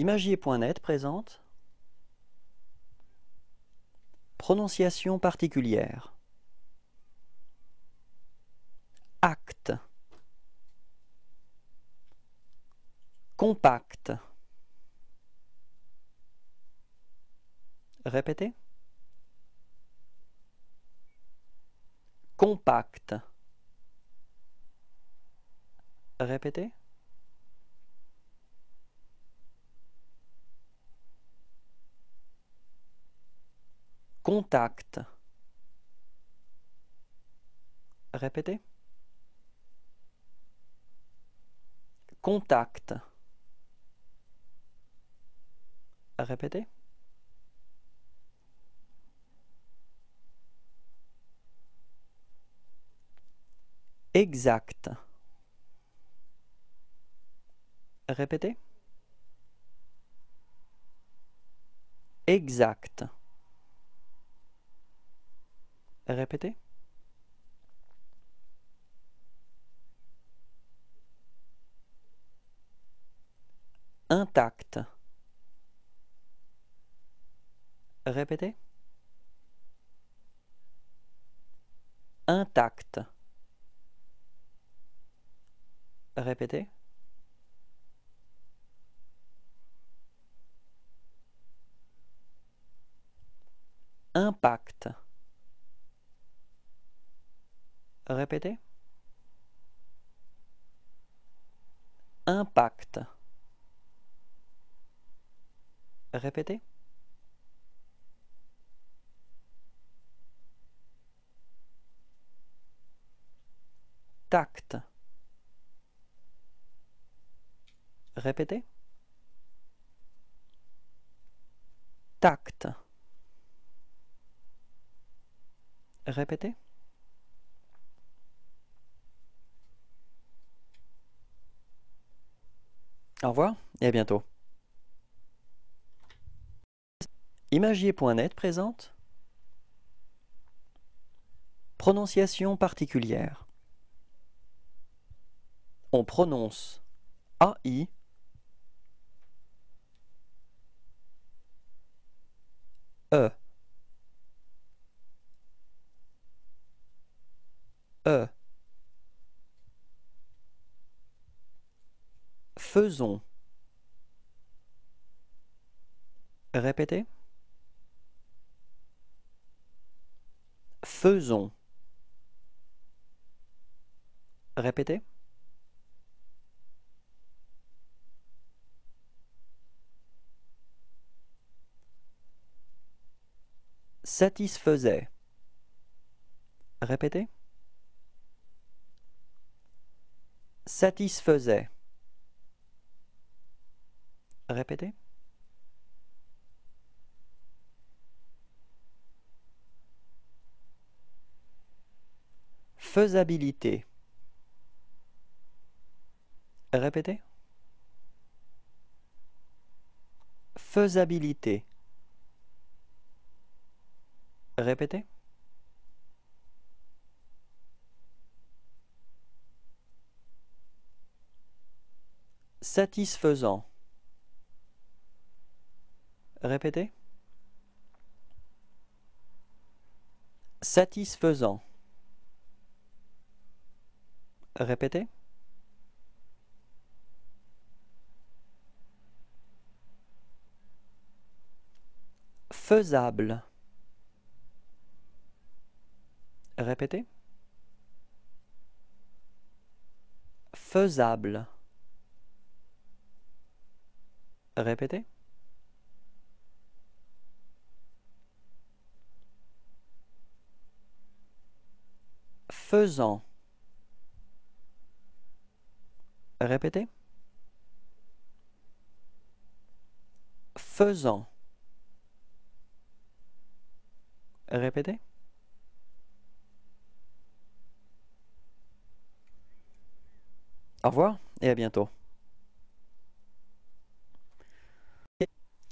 Imagier.net présente Prononciation particulière Acte Compact Répétez Compact Répétez Contact. Répétez. Contact. Répétez. Exact. Répétez. Exact. Répétez. Intact. Répétez. Intact. Répétez. Impact. Répétez. Impact. Répétez. Tact. Répétez. Tact. Répétez. Au revoir et à bientôt. Imagier.net présente Prononciation particulière. On prononce AI E E Faisons. Répétez. Faisons. Répétez. Satisfaisait. Répétez. Satisfaisait. Répétez. Faisabilité. Répétez. Faisabilité. Répétez. Satisfaisant. Répétez. Satisfaisant. Répétez. Faisable. Répétez. Faisable. Répétez. Faisant. Répétez. Faisant. Répétez. Au revoir et à bientôt.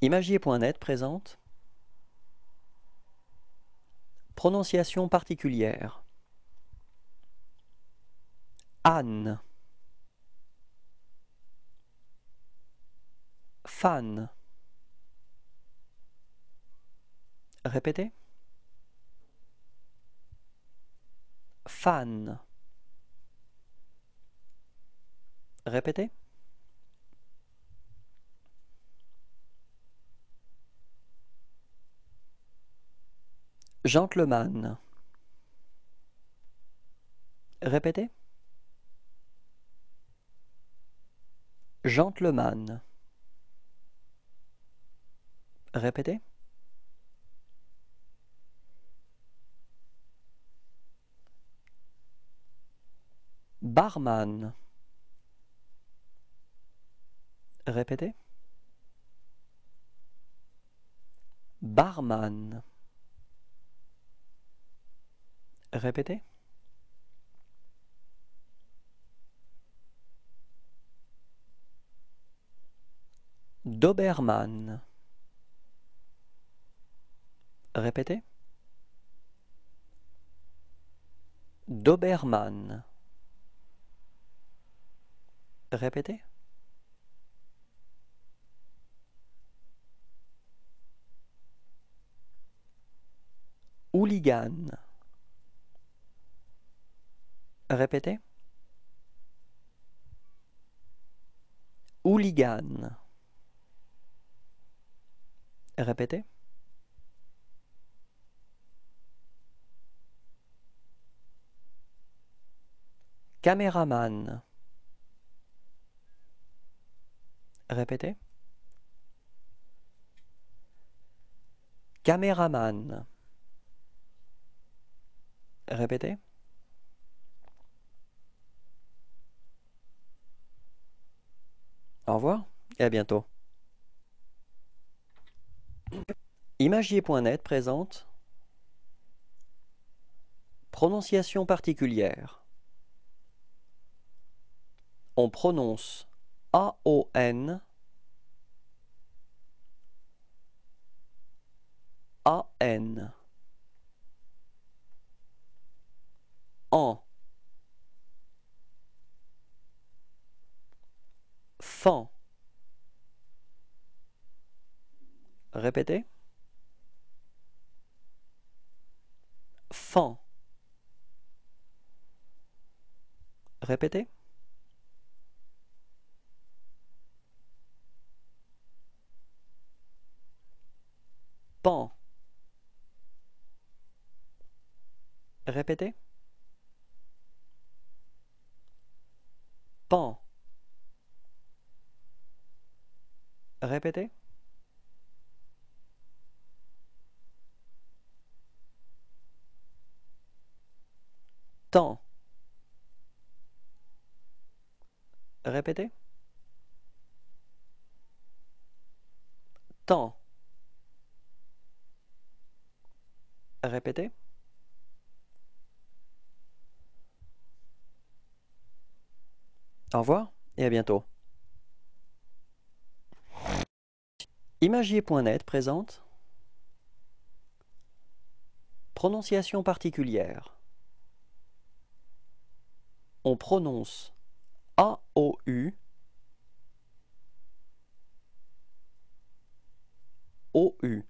Imagier.net présente Prononciation particulière. Anne Fan Répétez Fan Répétez Gentleman Répétez Gentleman. Répétez. Barman. Répétez. Barman. Répétez. Doberman. Répétez. Doberman. Répétez. Hooligan. Répétez. Hooligan. Répétez. Caméraman. Répétez. Caméraman. Répétez. Au revoir et à bientôt. Imagier.net présente Prononciation particulière. On prononce A-O-N A-N En Fan Répétez. Fan. Répétez. Pan. Répétez. Pan. Répétez. temps. Répétez. Temps. Répétez. Au revoir et à bientôt. Imagier.net présente Prononciation particulière on prononce A-O-U, O-U,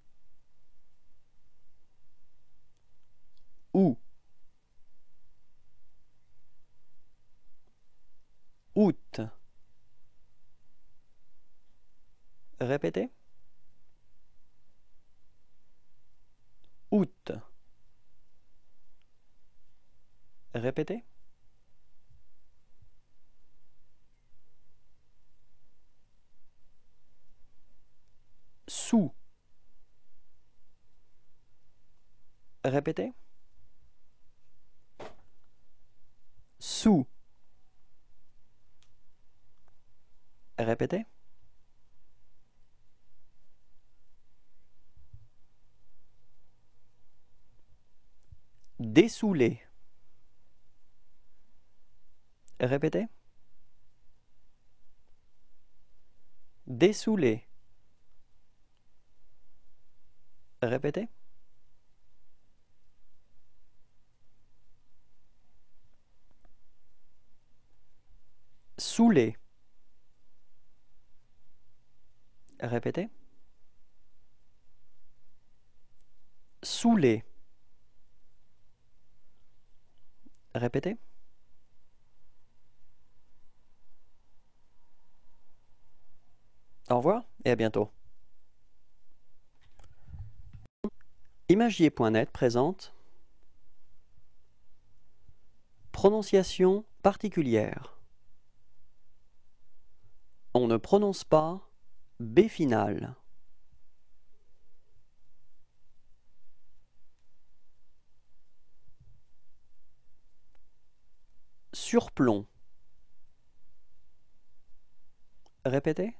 OU, août. Répétez. Août. Répétez. sous. Répétez. Sous. Répétez. Dessoulé. Répétez. Dessoulé. Répétez. Souler. Répétez. Souler. Répétez. Au revoir et à bientôt. Imagier.net présente Prononciation particulière. On ne prononce pas B final. Surplomb. Répétez.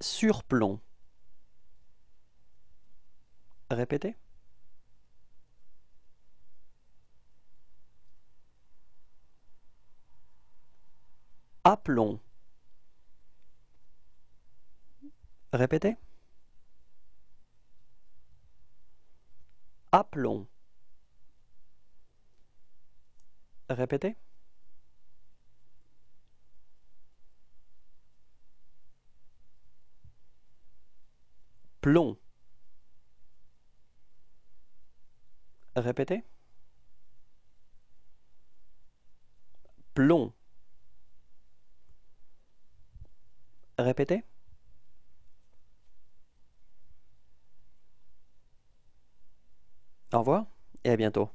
Surplomb. Répétez Appelons. Répétez. Appelons. Répétez. Plomb. Répétez. Plomb. Répétez. Au revoir et à bientôt.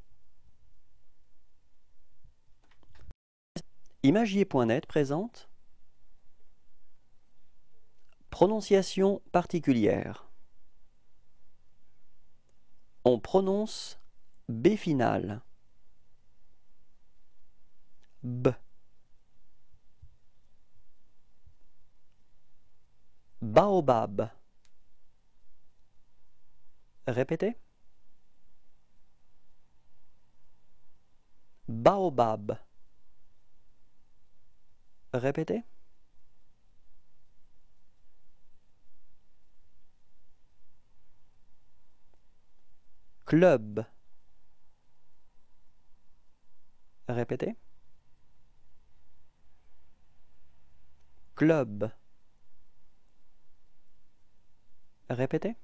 Imagier.net présente Prononciation particulière. On prononce B finale. B. Baobab. Répétez. Baobab. Répétez. Club. Répétez. Club. Répétez.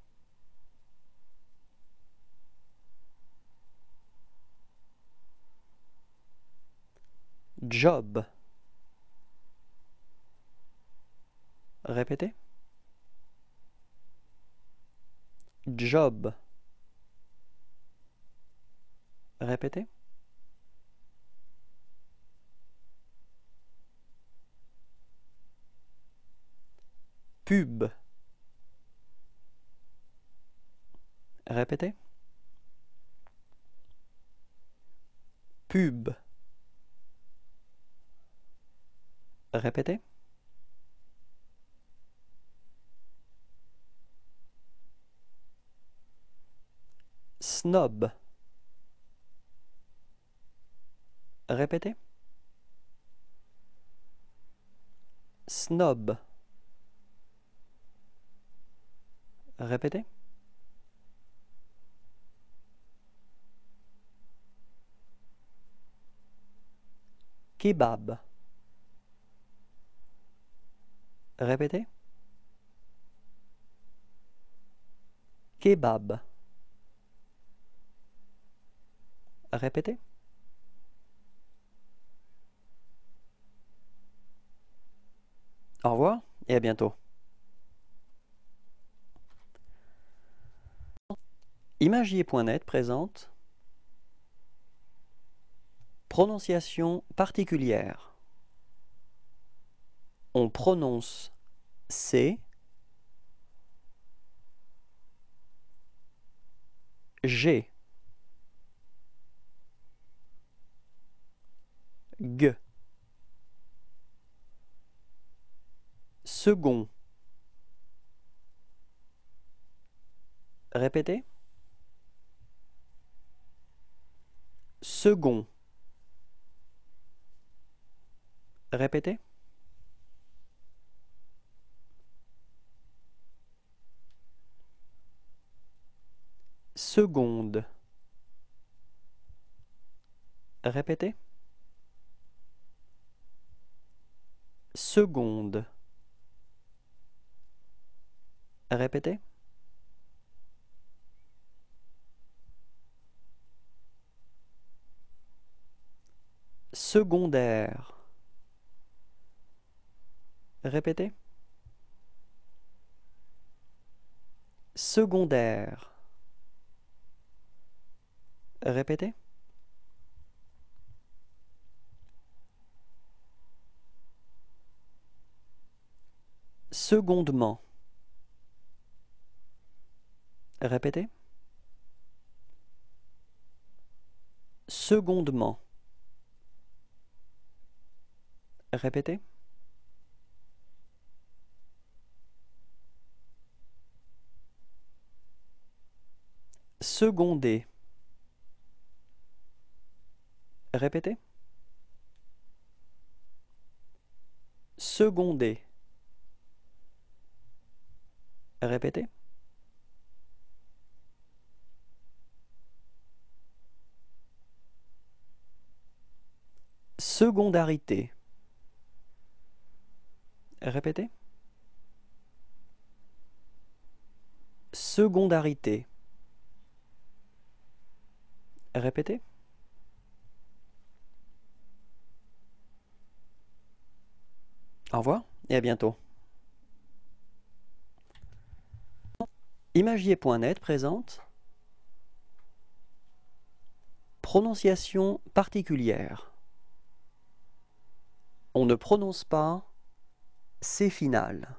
Job. Répétez. Job. Répétez. pub. Répétez. Pub. Répétez. Snob. Répétez. Snob. Répétez. Kebab. Répétez. Kebab. Répétez. Au revoir et à bientôt. Imagier.net présente Prononciation particulière. On prononce C, G, G, second. Répétez. Second. Répétez. Seconde. Répétez. Seconde. Répétez. secondaire. Répétez. Secondaire. Répétez. Secondement. Répétez. Secondement. Répétez. Secondé. Répétez. Secondé. Répétez. Secondarité. Répétez. Secondarité. Répétez. Au revoir et à bientôt. Imagier.net présente Prononciation particulière. On ne prononce pas c'est final.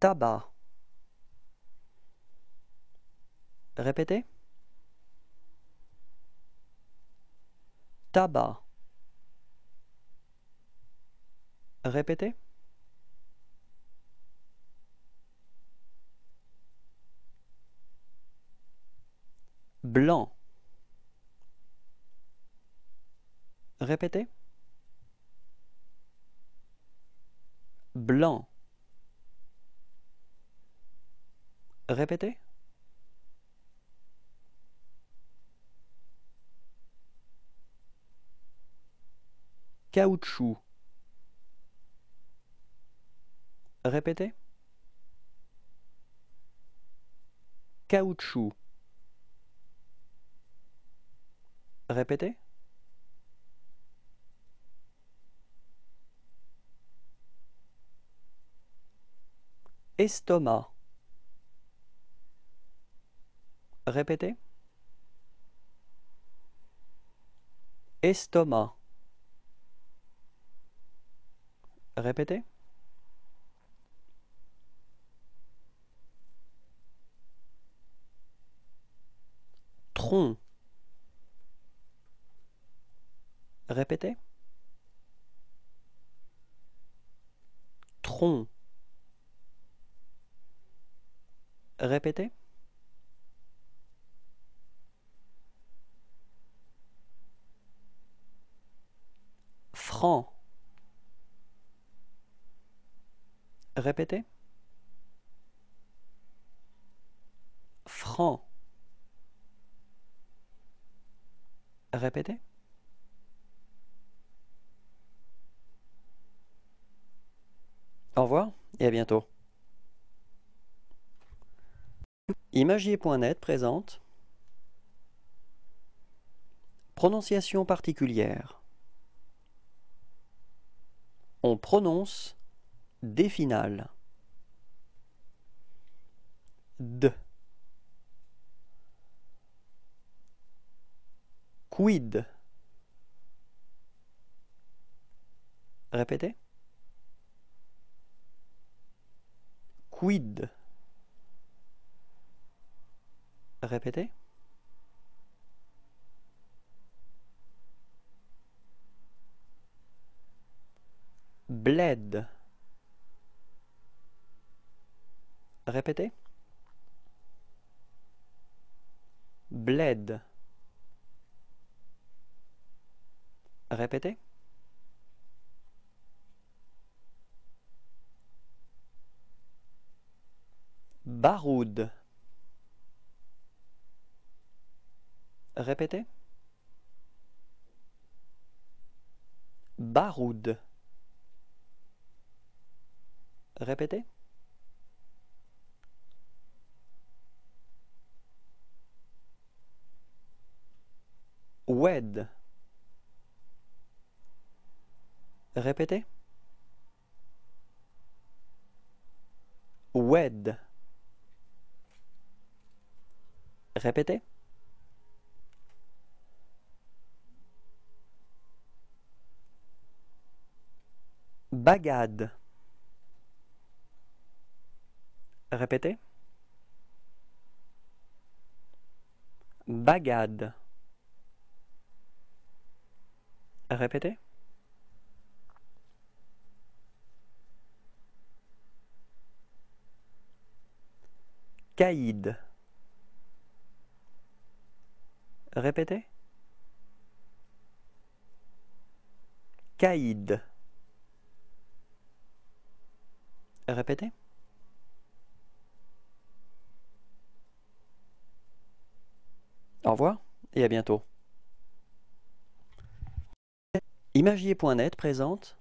Tabac. Répétez. Tabac. Répétez. blanc. Répétez. Blanc. Répétez. Caoutchouc. Répétez. Caoutchouc. Répétez Estomac. Répétez. Estomac. Répétez. Tronc. Répétez. Tronc Répétez. Franc Répétez. Franc Répétez. Au revoir et à bientôt. Imagier.net présente Prononciation particulière. On prononce des finales. D. Quid. Répétez. Quid Répétez. Bled. Répétez. Bled. Répétez. Baroud. Répétez. Baroud. Répétez. Wed. Répétez. Wed. Répétez. Bagade. Répétez. Bagade. Répétez. Caïd. répéter Kaïd. Répétez. Au revoir et à bientôt. Imagier.net présente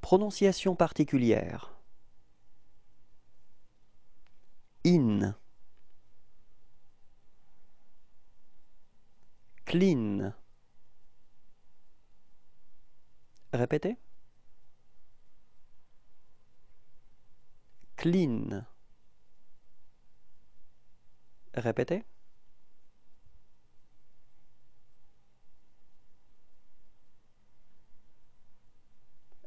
Prononciation particulière. In. Clean. Répétez. Clean. Répétez.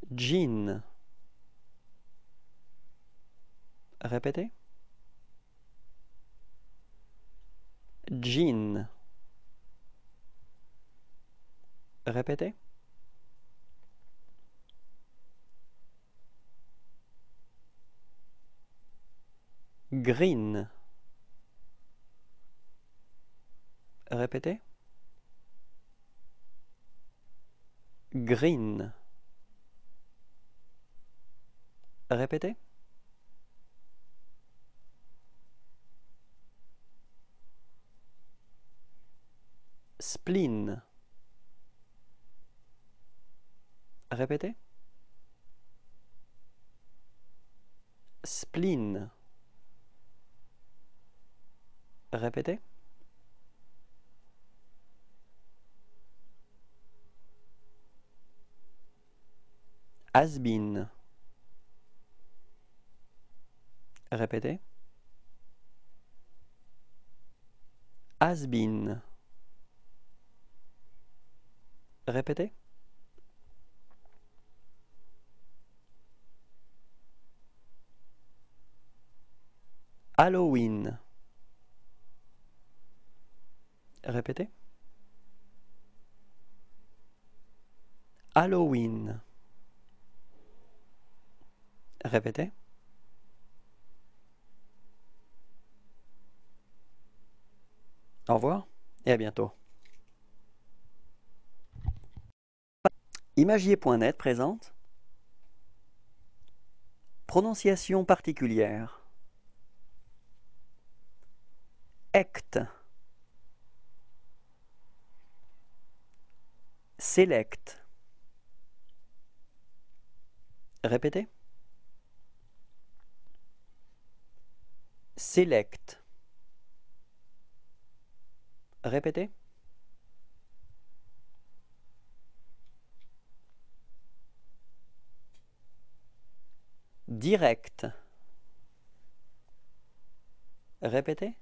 Jean. Répétez. Jean. Répétez. Green. Répétez. Green. Répétez. Spleen. Répétez. Spleen. Répétez. Asbin. Répétez. Has Répétez. Halloween. Répétez. Halloween. Répétez. Au revoir et à bientôt. Imagier.net présente Prononciation particulière. Act. Select. Répétez. Select. Répétez. Direct. Répétez.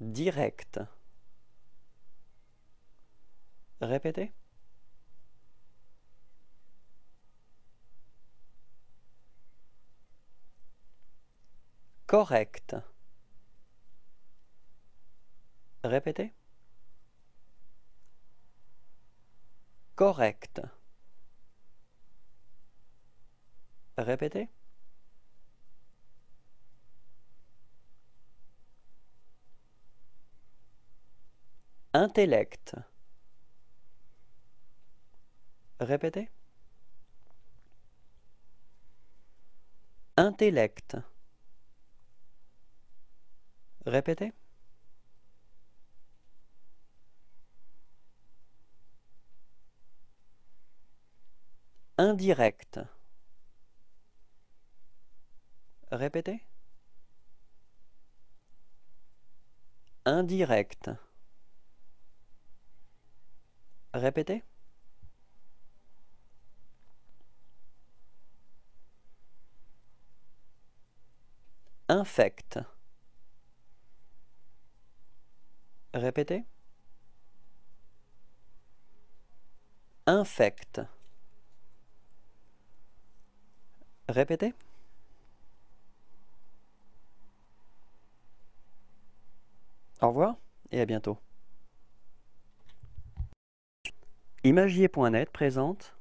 Direct. Répétez. Correct. Répétez. Correct. Répétez. Intellect. Répétez. Intellect. Répétez. Indirect. Répétez. Indirect. Répétez Infect. Répétez. Infect. Répétez. Au revoir et à bientôt. Imagier.net présente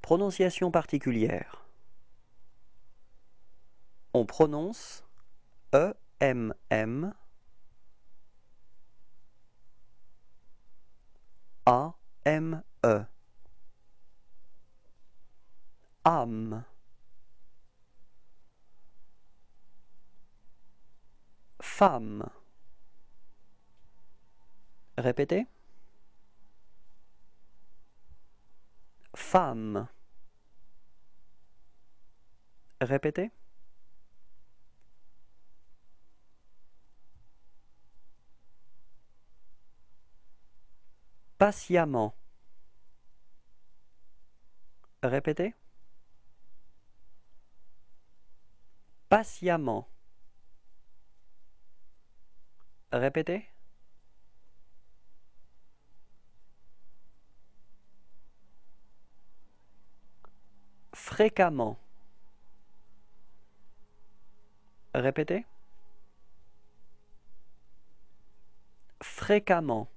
Prononciation particulière. On prononce e -M m a m -E. Âme Femme Répétez femme. Répétez. Patiemment. Répétez. Patiemment. Répétez. fréquemment. Répétez. Fréquemment.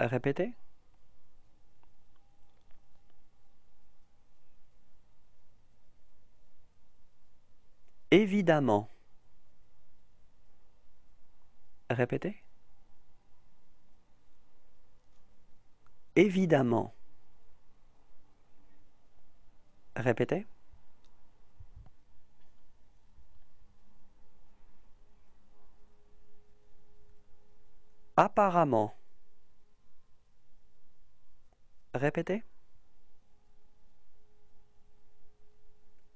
Répétez. Évidemment. Répétez. Évidemment. Répétez. Apparemment. Répétez.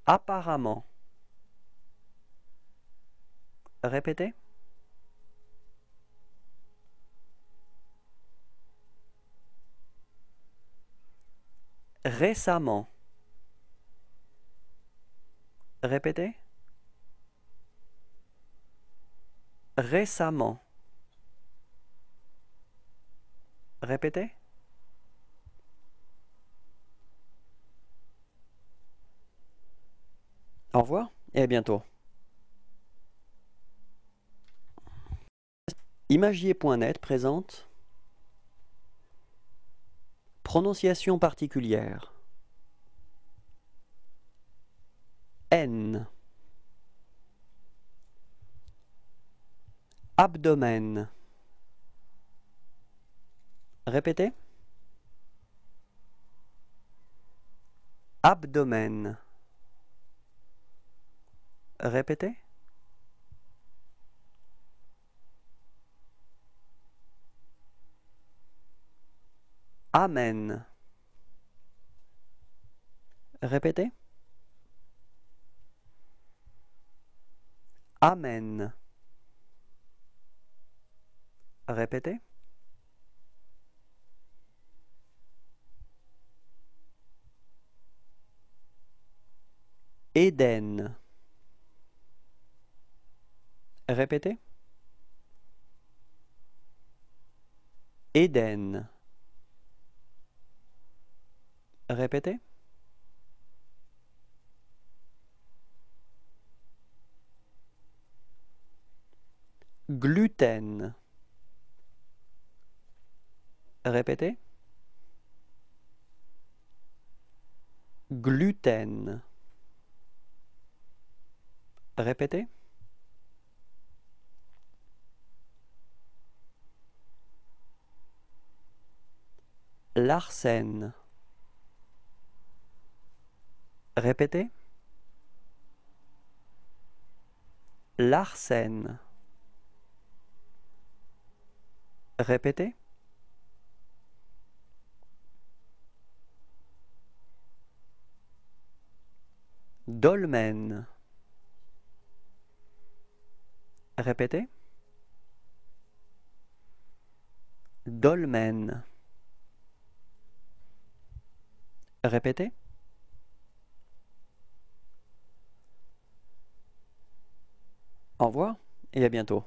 Apparemment. Répétez. Récemment. Répétez. Récemment. Répétez. Au revoir et à bientôt. Imagier.net présente Prononciation particulière. N. Abdomen. Répétez. Abdomen. Répétez. Amen. Répétez. Amen. Répétez. Éden. Répétez. Éden. Répétez. Gluten. Répétez. Gluten. Répétez. Larsen. Répétez. Larsen. Répétez. Dolmen. Répétez. Dolmen. Répétez. Au revoir et à bientôt.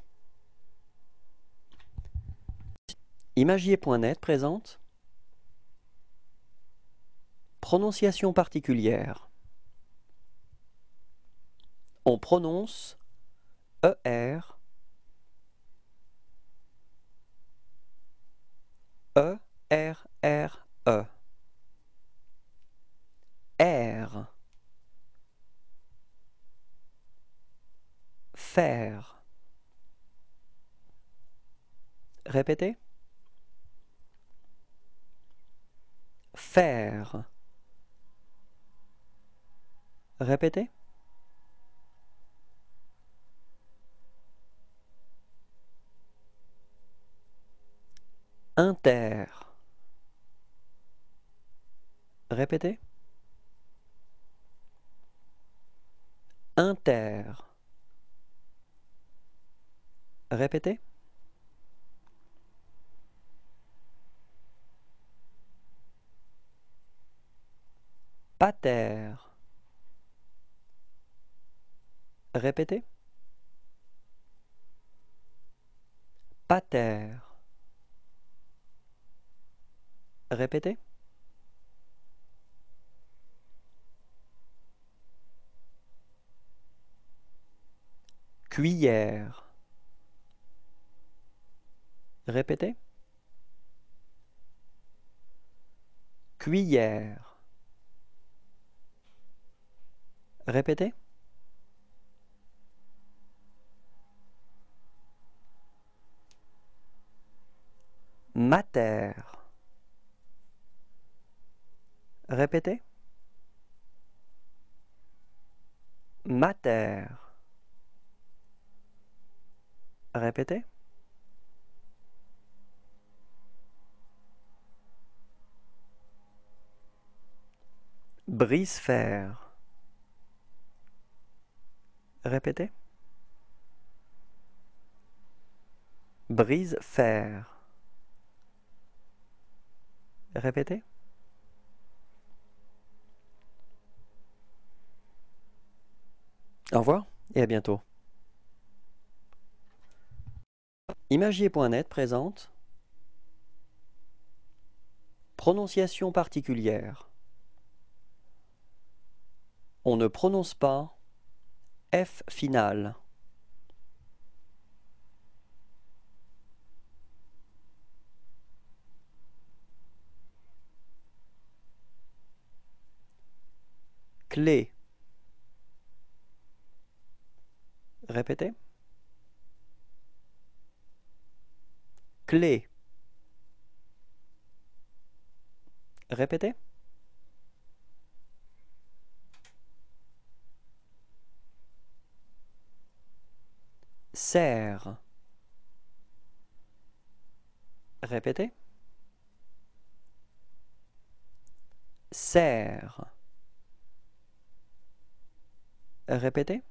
Imagier.net présente Prononciation particulière. On prononce ER E R R E R Faire Répétez faire. Répétez. Inter. Répétez. Inter. Répétez. pater. Répétez. Pater. Répétez. Cuillère. Répétez. Cuillère. Répétez. Mater. Répétez. Mater. Répétez. Brise-fer. Répétez. Brise fer. Répétez. Au revoir et à bientôt. Imagier.net présente Prononciation particulière. On ne prononce pas f final Clé. Répétez. Clé. Répétez. serre. Répétez. Serre. Répétez.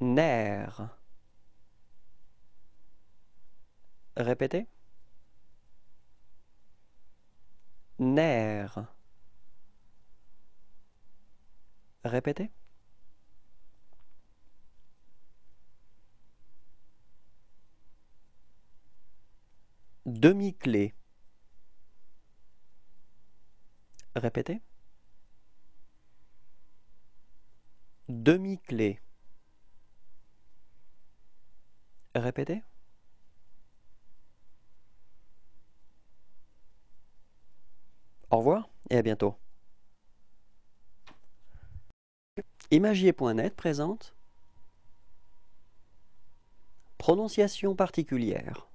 Nerf. Répétez. Nerf. Répétez. Demi-clé. Répétez. Demi-clé. Répétez. Au revoir et à bientôt. Imagier.net présente Prononciation particulière.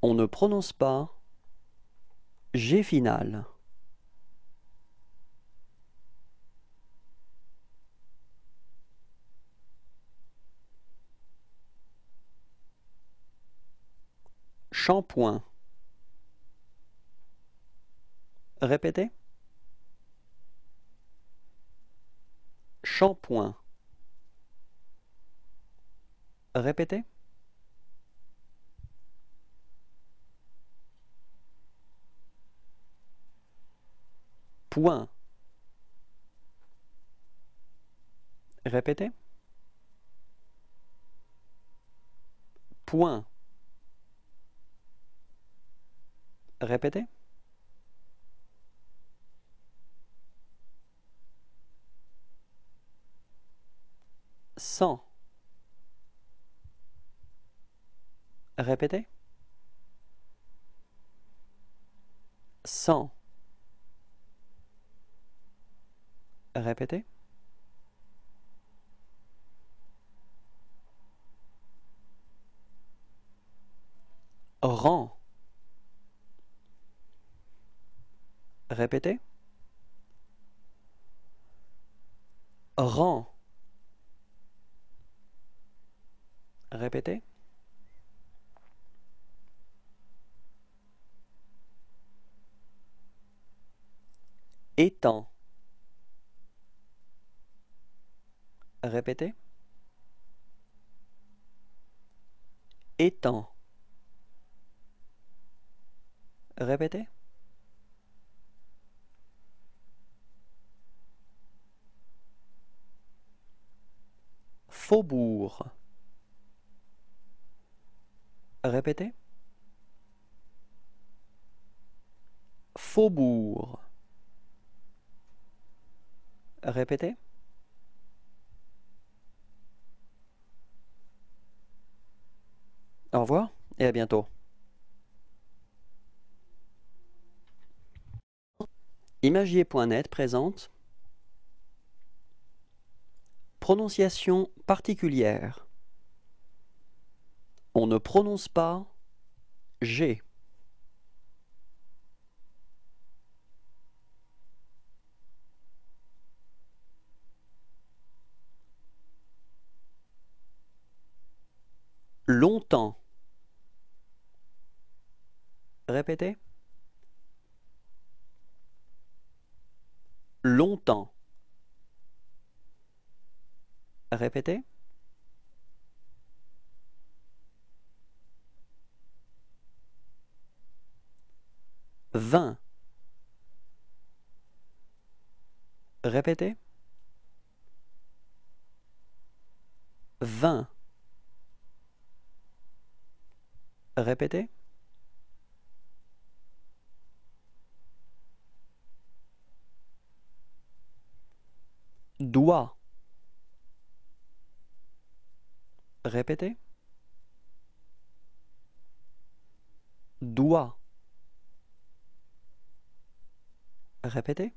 On ne prononce pas G final. Shampoing. Répétez. Shampoing. Répétez. Point. Répétez. Point. Répétez. Sans Répétez. sans Répétez. Rang. Répétez. Répétez. Étant. Répétez. Étant. Répétez. Faubourg. Répétez. Faubourg. Répétez. Au revoir et à bientôt. Imagier.net présente Prononciation particulière. On ne prononce pas g. Longtemps. Répétez. Longtemps. Répétez. 20. Répétez. 20. Répétez. 20. Doigt. Répétez. Doigt. Répétez.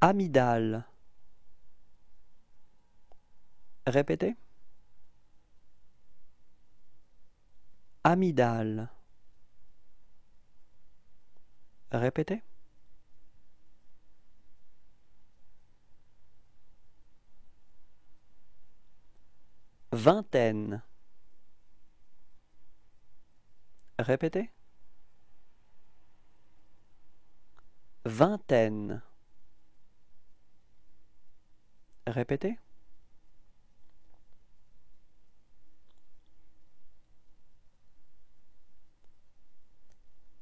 Amidale. Répétez. Amidale. Répétez. Vingtaine. Répétez. Vingtaine. Répétez.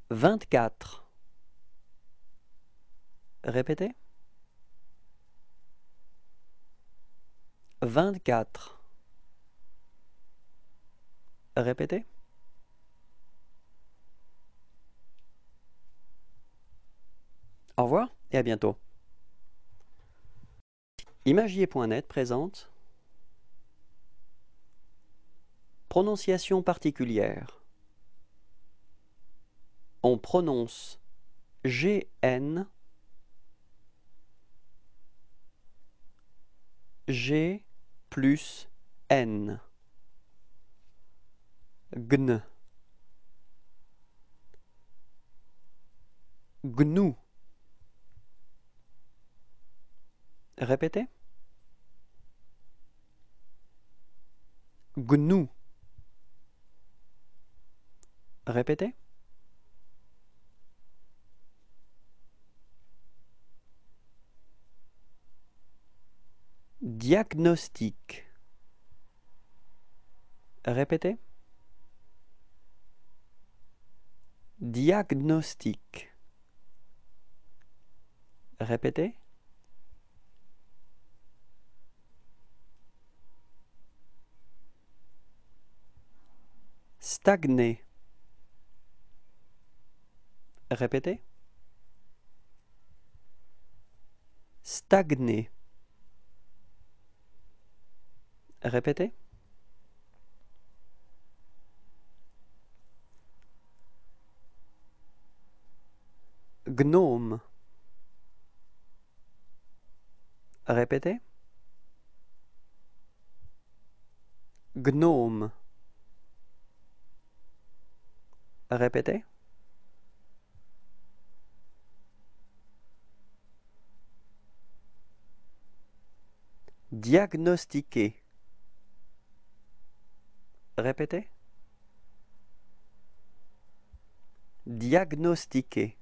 Vingt-quatre. Répétez. Vingt-quatre. Répétez. Au revoir et à bientôt. Imagier.net présente Prononciation particulière. On prononce GN G plus N GN GNU Répétez. Gnou. Répétez. Diagnostic. Répétez. Diagnostic. Répétez. stagner. Répétez. Stagner. Répétez. Gnome. Répétez. Gnome. Répétez. Diagnostiquer. Répétez. Diagnostiquer.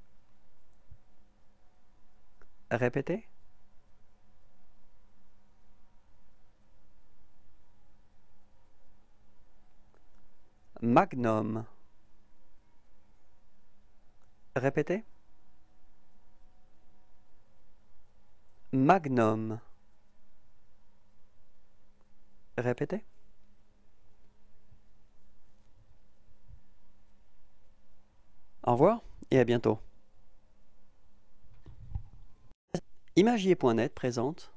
Répétez. Magnum. Répétez. Magnum. Répétez. Au revoir et à bientôt. Imagier.net présente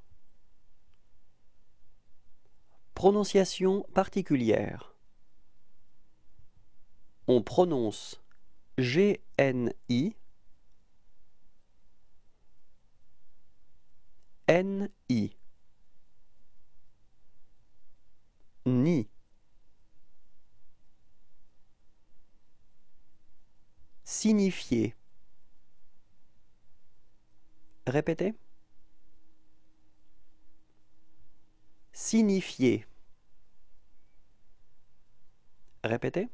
Prononciation particulière. On prononce G-N-I N-I Ni Signifier Répétez Signifier Répétez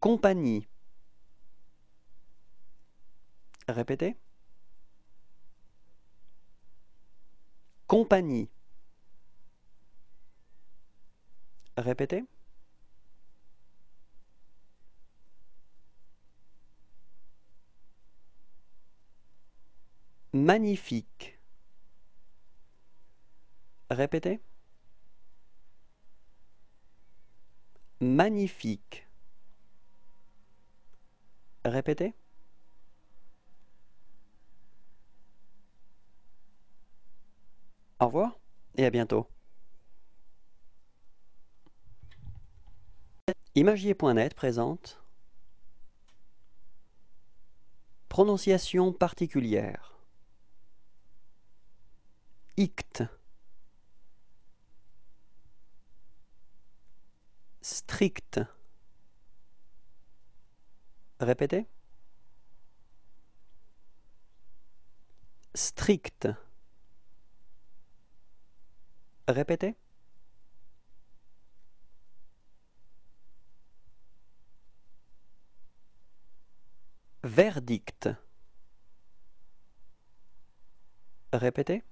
Compagnie. Répétez. Compagnie. Répétez. Magnifique. Répétez. Magnifique. Répétez. Au revoir et à bientôt. Imagier.net présente Prononciation particulière Ict Strict Répétez. Strict. Répétez. Verdict. Répétez.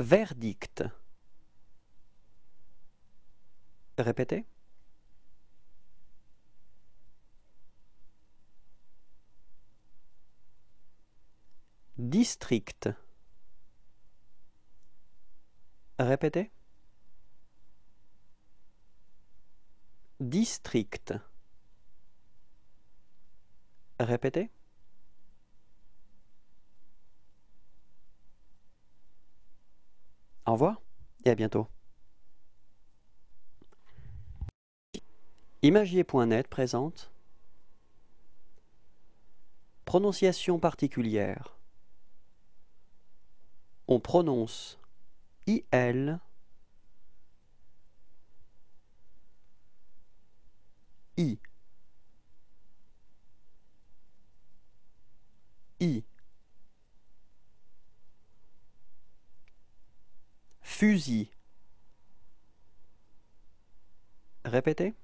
Verdict. Répétez. District. Répétez. District. Répétez. Au revoir et à bientôt. Imagier.net présente Prononciation particulière on prononce IL, I, I, fusil. Répétez.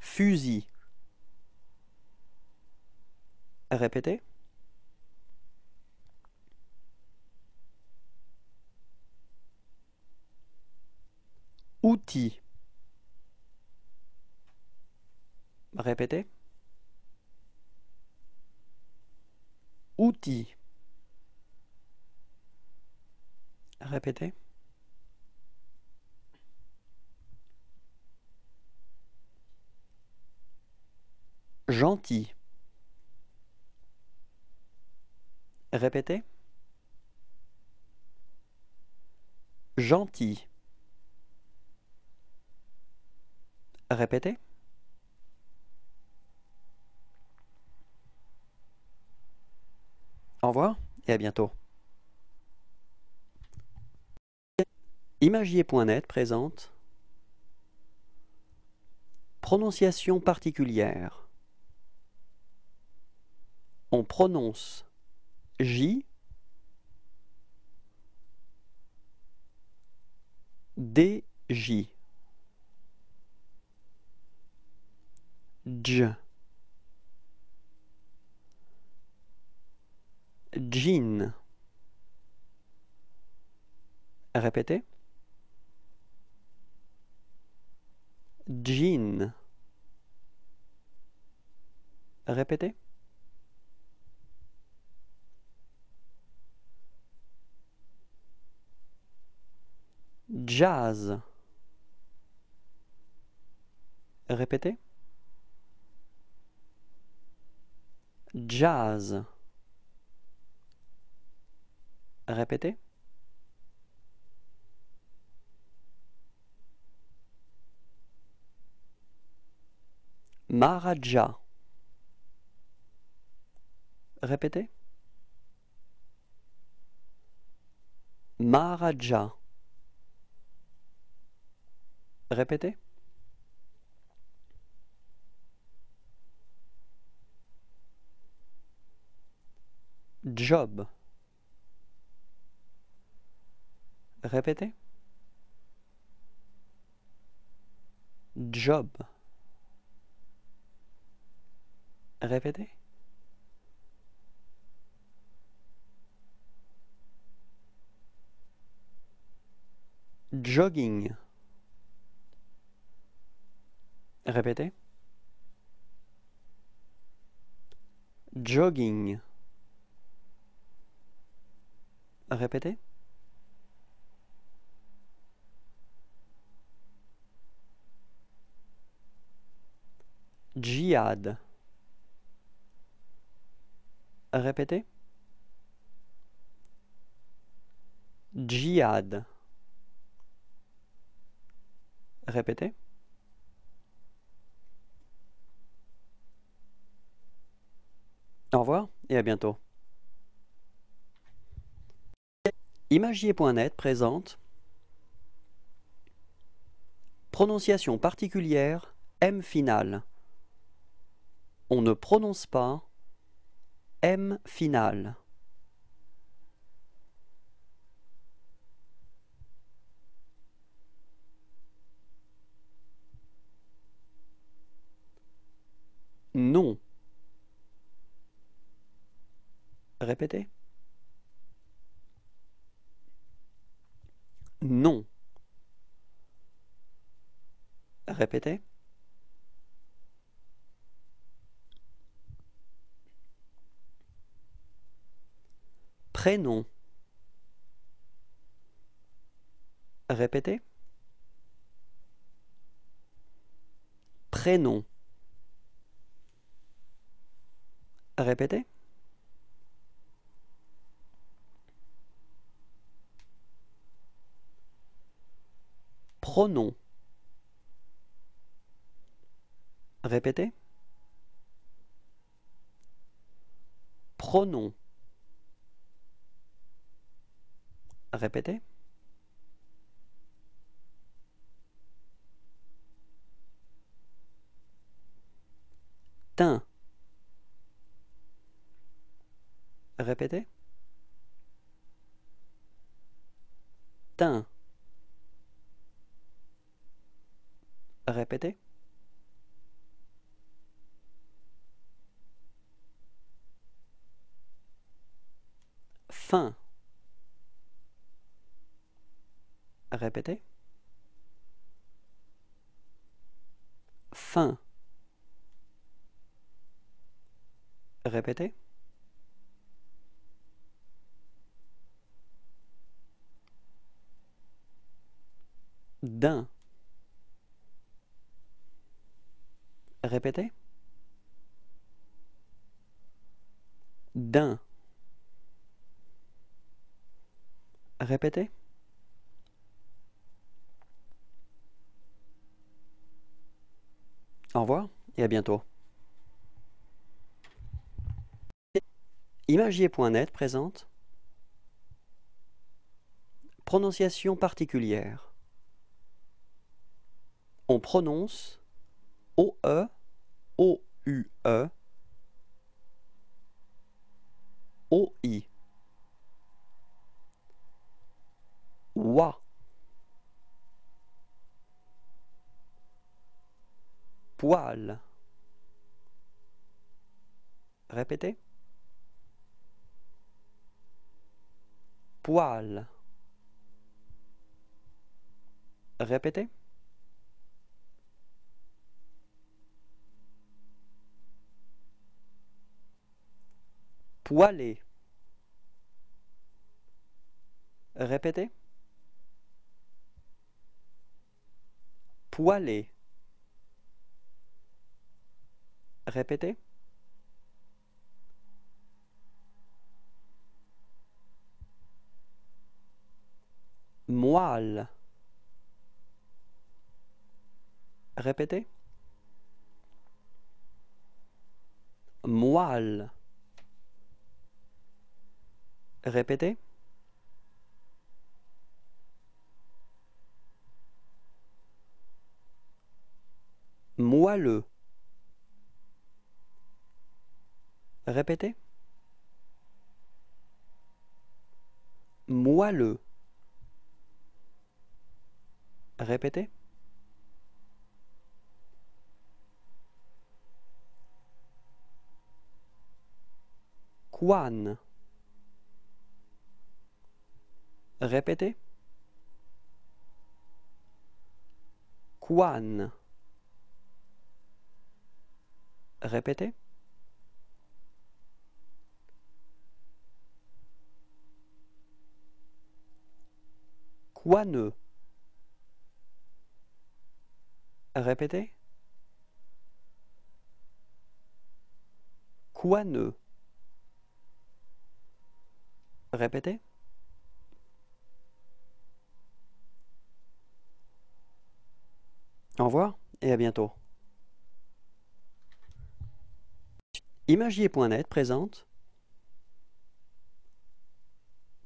Fusil. Répétez. Outils. Répétez. Outil. Répétez. Gentil. Répétez. Gentil. répéter Au revoir et à bientôt. Imagier.net présente Prononciation particulière. On prononce J DJ Jean, Jean. Répétez. Jean. Répétez. Jazz. Répétez. jazz. Répétez. Maharaja. Répétez. Maharaja. Répétez. job. Répétez. Job. Répétez. Jogging. Répétez. Jogging. Répétez. Djihad. Répétez. Djihad. Répétez. Au revoir et à bientôt. Imagier.net présente Prononciation particulière M finale. On ne prononce pas M finale. Non. Répétez. Non. Répétez. Prénom. Répétez. Prénom. Répétez. pronom. Répétez. Pronom. Répétez. Teint. Répétez. Teint. Répétez. Fin. Répétez. Fin. Répétez. D'un. Répétez. D'un. Répétez. Au revoir et à bientôt. Imagier.net présente Prononciation particulière. On prononce O-E-O-U-E OE, OUE, OI, wa poil. Répétez. Poil. Répétez. Poilé. Répétez. Poilé. Répétez. Moelle. Répétez. Moelle. Répétez. Moelleux. Répétez. le. Répétez. Quan. Répétez. Quan. Répétez. Quane. Répétez. Quane. Répétez. Au revoir et à bientôt. Imagier.net présente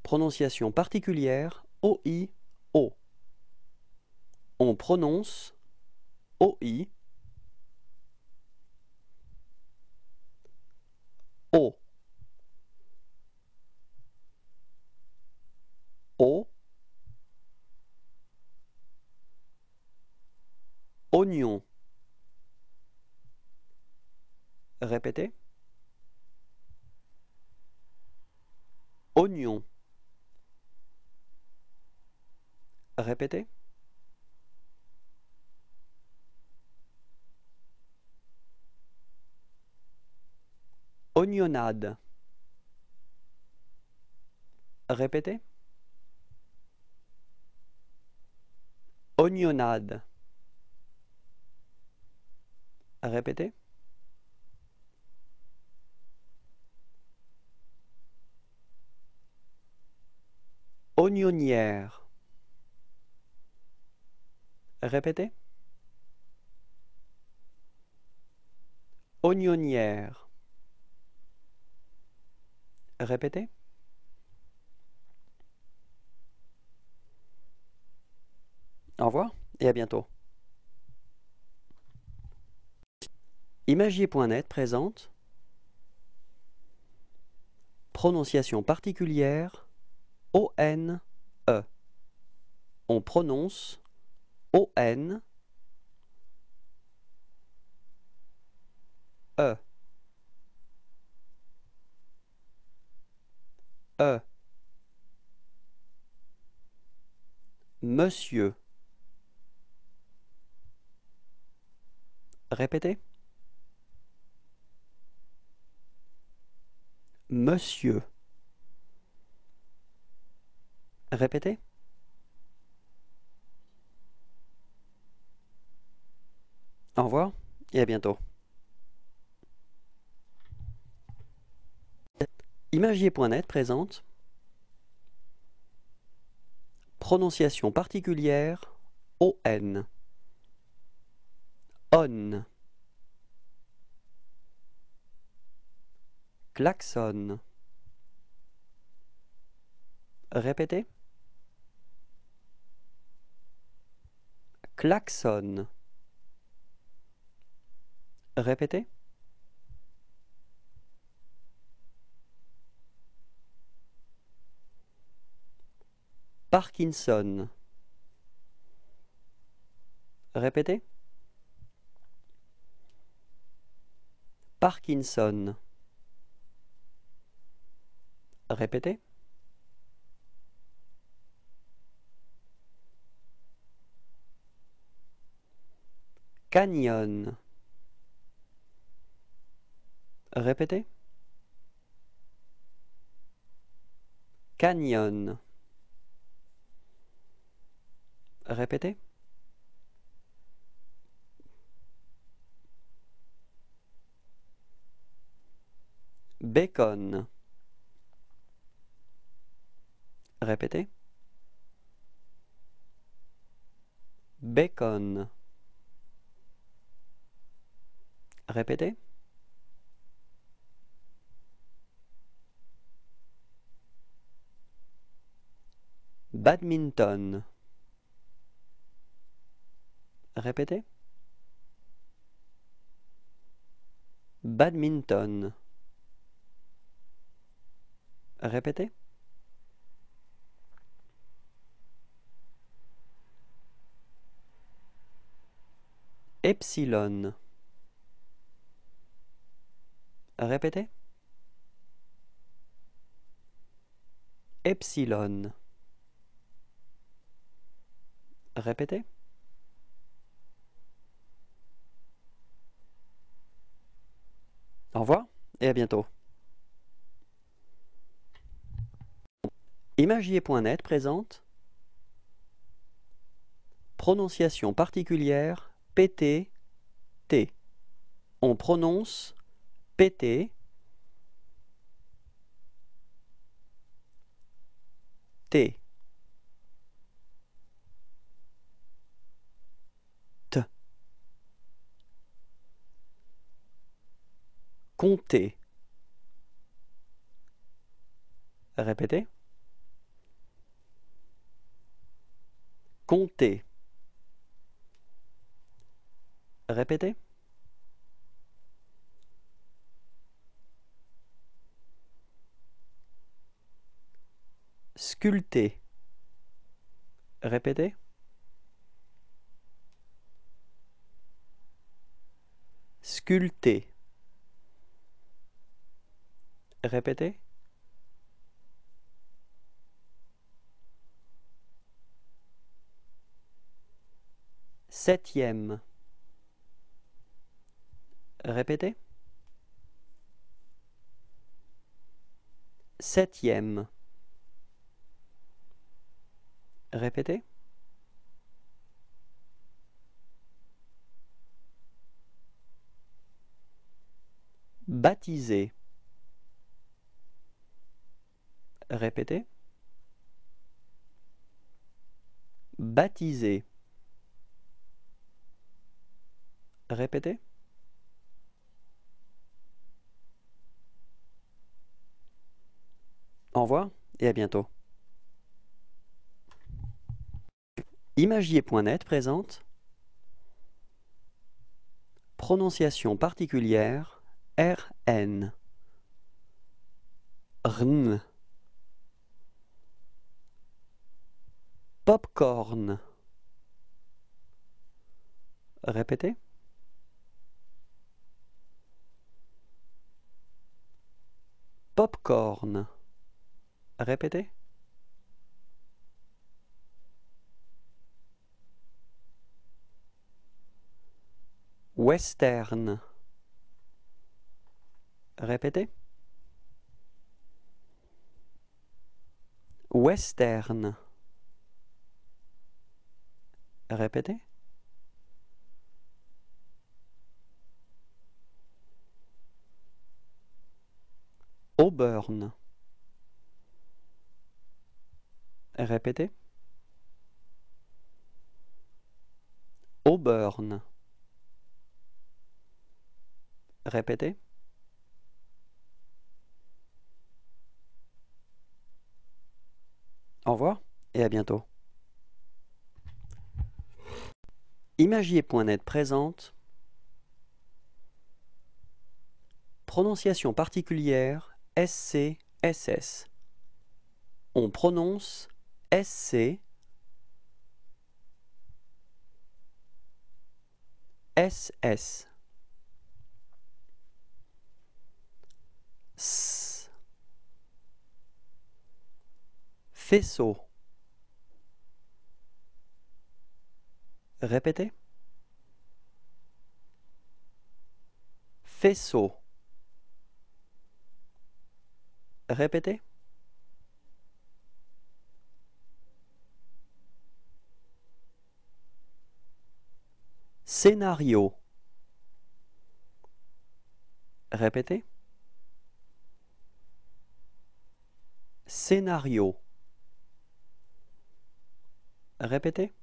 Prononciation particulière OIO. O. On prononce OI O. O Oignon. Répétez. Oignon. Répétez. Oignonade. Répétez. Oignonade répéter Oignonnière. Répétez. Oignonnière. Répétez. Au revoir et à bientôt. Imagier.net présente Prononciation particulière O-N-E On prononce O-N E E Monsieur Répétez. Monsieur. Répétez. Au revoir et à bientôt. Imagier.net présente Prononciation particulière ON. ON. Klaxon Répétez. Klaxon Répétez. Parkinson Répétez. Parkinson Répétez. Canyon. Répétez. Canyon. Répétez. Bacon. Répétez. Bacon. Répétez. Badminton. Répétez. Badminton. Répétez. Epsilon. Répétez. Epsilon. Répétez. Au revoir et à bientôt. Imagier.net présente Prononciation particulière p T. On prononce p T. T. Compter. Répétez. Compter. Répétez Sculpter. Répétez. Sculpter. Répétez. Septième. Répétez. Septième. Répétez. Baptisé. Répétez. Baptisé. Répétez. Au revoir et à bientôt. Imagier.net présente Prononciation particulière RN RN Popcorn Répétez Popcorn Répétez. Western. Répétez. Western. Répétez. Auburn. Répétez. Auburn. Répétez. Au revoir et à bientôt. Imagier.net présente Prononciation particulière SCSS On prononce SC SS S Faisceau Répétez Faisceau Répétez Scénario. Répétez. Scénario. Répétez.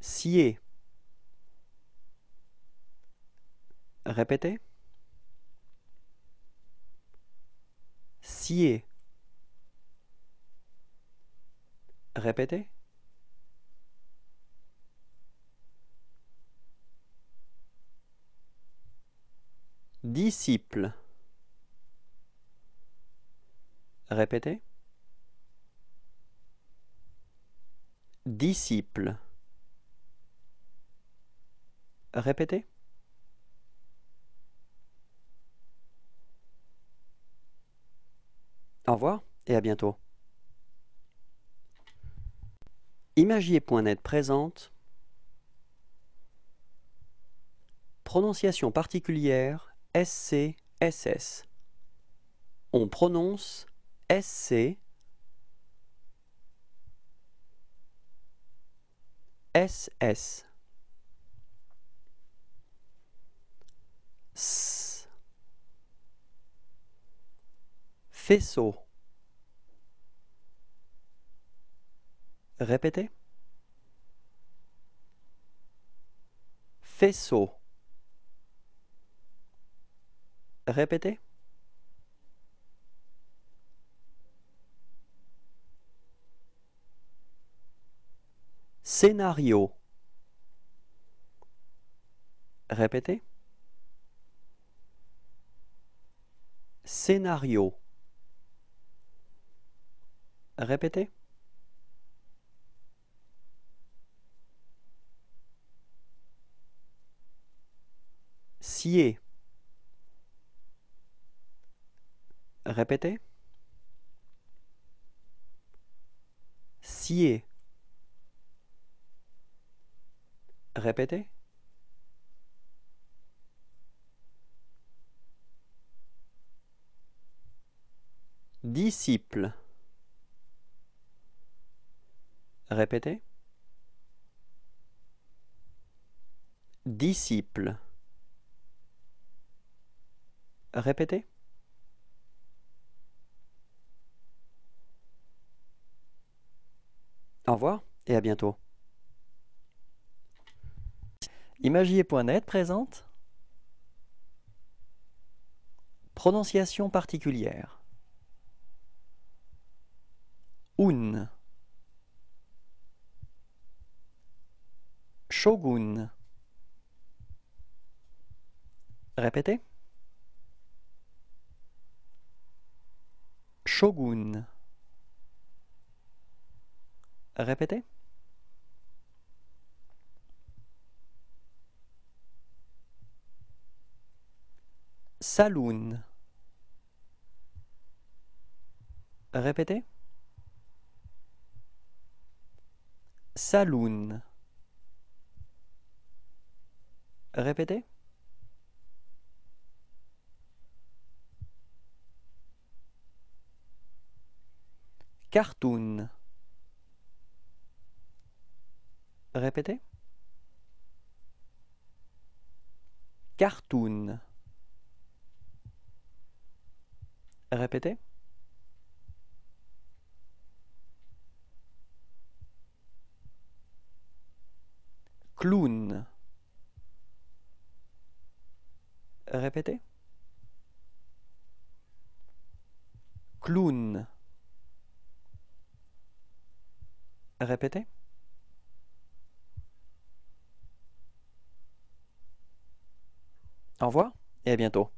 Scier. Répétez. Scier. Répétez. Disciple. Répétez. Disciple. Répétez. Au revoir et à bientôt. Imagier.net présente Prononciation particulière SCSS On prononce SC SS. Répétez. Faisceau. Répétez. Scénario. Répétez. Scénario. Répétez. scier. Répétez. Scier. Répétez. Disciple. Répétez. Disciple répéter Au revoir et à bientôt. Imagier.net présente Prononciation particulière. Un Shogun Répétez. Shogun. Répétez. Saloon. Répétez. Saloon. Répétez. cartoon. Répétez. Cartoon. Répétez. Clown. Répétez. Clown. répéter. Au revoir et à bientôt.